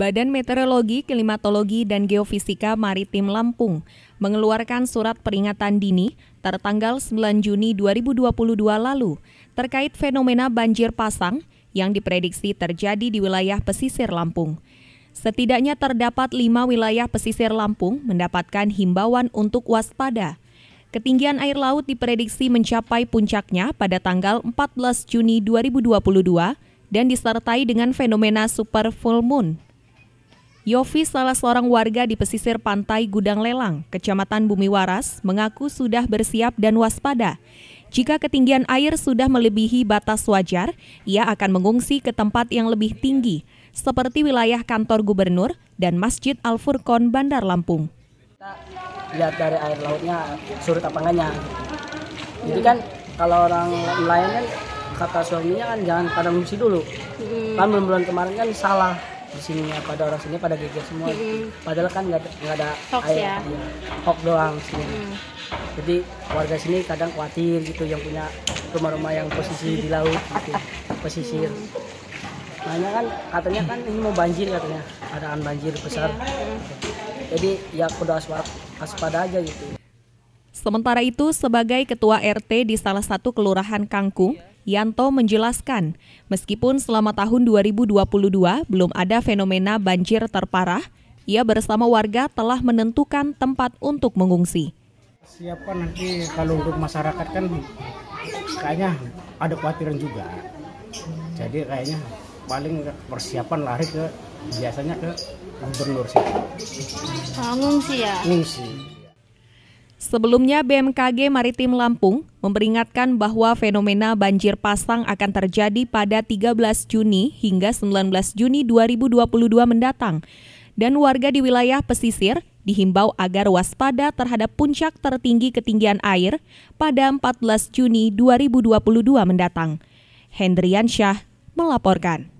Badan Meteorologi, Klimatologi, dan Geofisika Maritim Lampung mengeluarkan surat peringatan dini tertanggal 9 Juni 2022 lalu terkait fenomena banjir pasang yang diprediksi terjadi di wilayah pesisir Lampung. Setidaknya terdapat lima wilayah pesisir Lampung mendapatkan himbauan untuk waspada. Ketinggian air laut diprediksi mencapai puncaknya pada tanggal 14 Juni 2022 dan disertai dengan fenomena super full moon Yofi, salah seorang warga di pesisir pantai Gudang Lelang, Kecamatan Bumi Waras, mengaku sudah bersiap dan waspada. Jika ketinggian air sudah melebihi batas wajar, ia akan mengungsi ke tempat yang lebih tinggi, seperti wilayah kantor gubernur dan Masjid Al-Furqon, Bandar Lampung. Kita lihat dari air lautnya, surut apa enggaknya. Jadi kan kalau orang nelayan kan kata suaminya kan jangan pada mengungsi dulu. Kan bulan-bulan kemarin kan salah di sininya pada orang sini pada geger semua mm. padahal kan nggak ada hoax air, ya hok iya. hoax doang sini mm. jadi warga sini kadang khawatir gitu yang punya rumah-rumah yang posisi di laut gitu pesisir mm. makanya kan katanya kan ini mau banjir katanya adaan banjir besar yeah. Mm. jadi ya kudu waspada aja gitu Sementara itu, sebagai ketua RT di salah satu kelurahan Kangkung, Yanto menjelaskan, meskipun selama tahun 2022 belum ada fenomena banjir terparah, ia bersama warga telah menentukan tempat untuk mengungsi. Siapa nanti kalau untuk masyarakat kan kayaknya ada khawatiran juga. Jadi kayaknya paling persiapan lari ke biasanya ke gubernur sih. Ah, ngungsi ya? Ngungsi. Sebelumnya, BMKG Maritim Lampung memperingatkan bahwa fenomena banjir pasang akan terjadi pada 13 Juni hingga 19 Juni 2022 mendatang. Dan warga di wilayah pesisir dihimbau agar waspada terhadap puncak tertinggi ketinggian air pada 14 Juni 2022 mendatang. Hendrian Syah melaporkan.